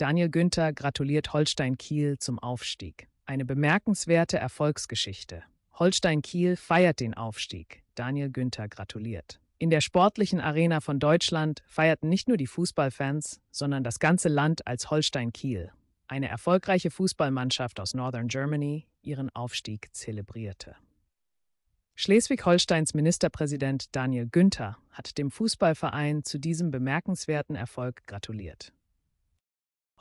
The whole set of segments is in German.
Daniel Günther gratuliert Holstein Kiel zum Aufstieg. Eine bemerkenswerte Erfolgsgeschichte. Holstein Kiel feiert den Aufstieg. Daniel Günther gratuliert. In der sportlichen Arena von Deutschland feierten nicht nur die Fußballfans, sondern das ganze Land als Holstein Kiel, eine erfolgreiche Fußballmannschaft aus Northern Germany, ihren Aufstieg zelebrierte. Schleswig-Holsteins Ministerpräsident Daniel Günther hat dem Fußballverein zu diesem bemerkenswerten Erfolg gratuliert.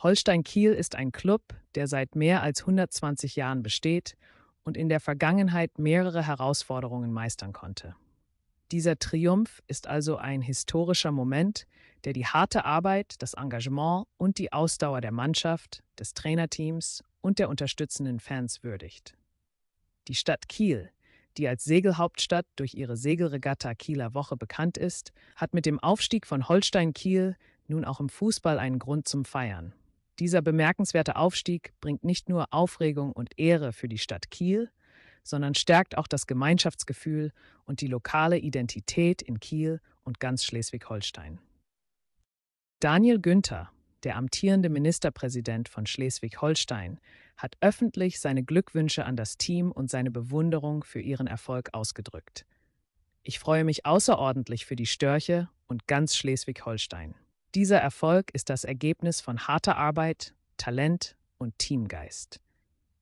Holstein Kiel ist ein Club, der seit mehr als 120 Jahren besteht und in der Vergangenheit mehrere Herausforderungen meistern konnte. Dieser Triumph ist also ein historischer Moment, der die harte Arbeit, das Engagement und die Ausdauer der Mannschaft, des Trainerteams und der unterstützenden Fans würdigt. Die Stadt Kiel, die als Segelhauptstadt durch ihre Segelregatta Kieler Woche bekannt ist, hat mit dem Aufstieg von Holstein Kiel nun auch im Fußball einen Grund zum Feiern. Dieser bemerkenswerte Aufstieg bringt nicht nur Aufregung und Ehre für die Stadt Kiel, sondern stärkt auch das Gemeinschaftsgefühl und die lokale Identität in Kiel und ganz Schleswig-Holstein. Daniel Günther, der amtierende Ministerpräsident von Schleswig-Holstein, hat öffentlich seine Glückwünsche an das Team und seine Bewunderung für ihren Erfolg ausgedrückt. Ich freue mich außerordentlich für die Störche und ganz Schleswig-Holstein. Dieser Erfolg ist das Ergebnis von harter Arbeit, Talent und Teamgeist.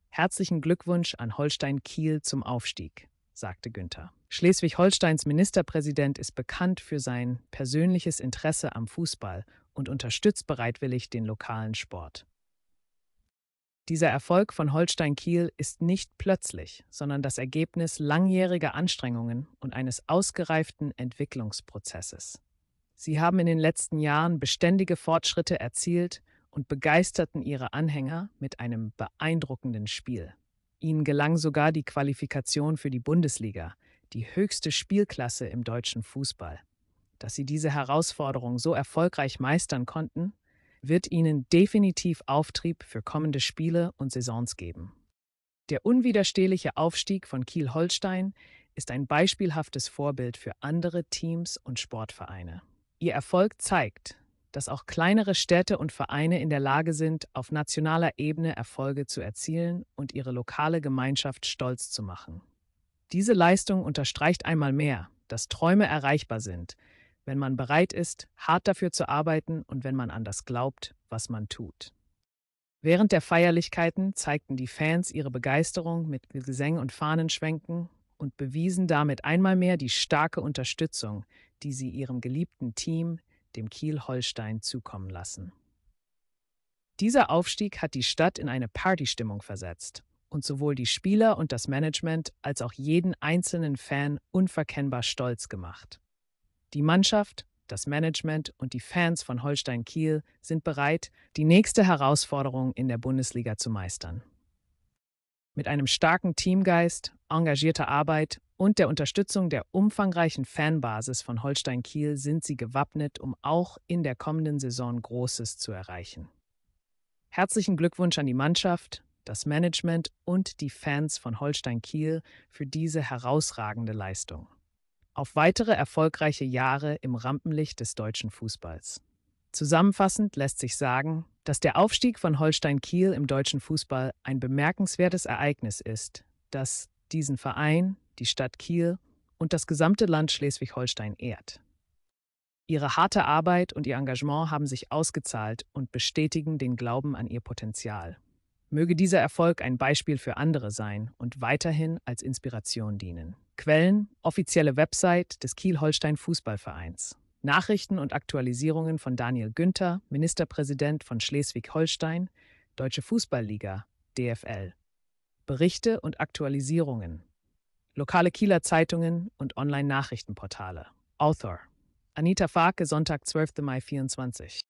Herzlichen Glückwunsch an Holstein Kiel zum Aufstieg, sagte Günther. Schleswig-Holsteins Ministerpräsident ist bekannt für sein persönliches Interesse am Fußball und unterstützt bereitwillig den lokalen Sport. Dieser Erfolg von Holstein Kiel ist nicht plötzlich, sondern das Ergebnis langjähriger Anstrengungen und eines ausgereiften Entwicklungsprozesses. Sie haben in den letzten Jahren beständige Fortschritte erzielt und begeisterten ihre Anhänger mit einem beeindruckenden Spiel. Ihnen gelang sogar die Qualifikation für die Bundesliga, die höchste Spielklasse im deutschen Fußball. Dass sie diese Herausforderung so erfolgreich meistern konnten, wird ihnen definitiv Auftrieb für kommende Spiele und Saisons geben. Der unwiderstehliche Aufstieg von Kiel-Holstein ist ein beispielhaftes Vorbild für andere Teams und Sportvereine. Ihr Erfolg zeigt, dass auch kleinere Städte und Vereine in der Lage sind, auf nationaler Ebene Erfolge zu erzielen und ihre lokale Gemeinschaft stolz zu machen. Diese Leistung unterstreicht einmal mehr, dass Träume erreichbar sind, wenn man bereit ist, hart dafür zu arbeiten und wenn man an das glaubt, was man tut. Während der Feierlichkeiten zeigten die Fans ihre Begeisterung mit Gesängen und Fahnenschwenken und bewiesen damit einmal mehr die starke Unterstützung, die sie ihrem geliebten Team, dem Kiel-Holstein, zukommen lassen. Dieser Aufstieg hat die Stadt in eine Partystimmung versetzt und sowohl die Spieler und das Management als auch jeden einzelnen Fan unverkennbar stolz gemacht. Die Mannschaft, das Management und die Fans von Holstein Kiel sind bereit, die nächste Herausforderung in der Bundesliga zu meistern. Mit einem starken Teamgeist, engagierter Arbeit und der Unterstützung der umfangreichen Fanbasis von Holstein Kiel sind sie gewappnet, um auch in der kommenden Saison Großes zu erreichen. Herzlichen Glückwunsch an die Mannschaft, das Management und die Fans von Holstein Kiel für diese herausragende Leistung. Auf weitere erfolgreiche Jahre im Rampenlicht des deutschen Fußballs. Zusammenfassend lässt sich sagen, dass der Aufstieg von Holstein Kiel im deutschen Fußball ein bemerkenswertes Ereignis ist, das diesen Verein, die Stadt Kiel und das gesamte Land Schleswig-Holstein ehrt. Ihre harte Arbeit und ihr Engagement haben sich ausgezahlt und bestätigen den Glauben an ihr Potenzial. Möge dieser Erfolg ein Beispiel für andere sein und weiterhin als Inspiration dienen. Quellen, offizielle Website des Kiel-Holstein Fußballvereins. Nachrichten und Aktualisierungen von Daniel Günther, Ministerpräsident von Schleswig-Holstein, Deutsche Fußballliga, DFL. Berichte und Aktualisierungen lokale Kieler Zeitungen und Online-Nachrichtenportale. Author Anita Farke, Sonntag, 12. Mai 24.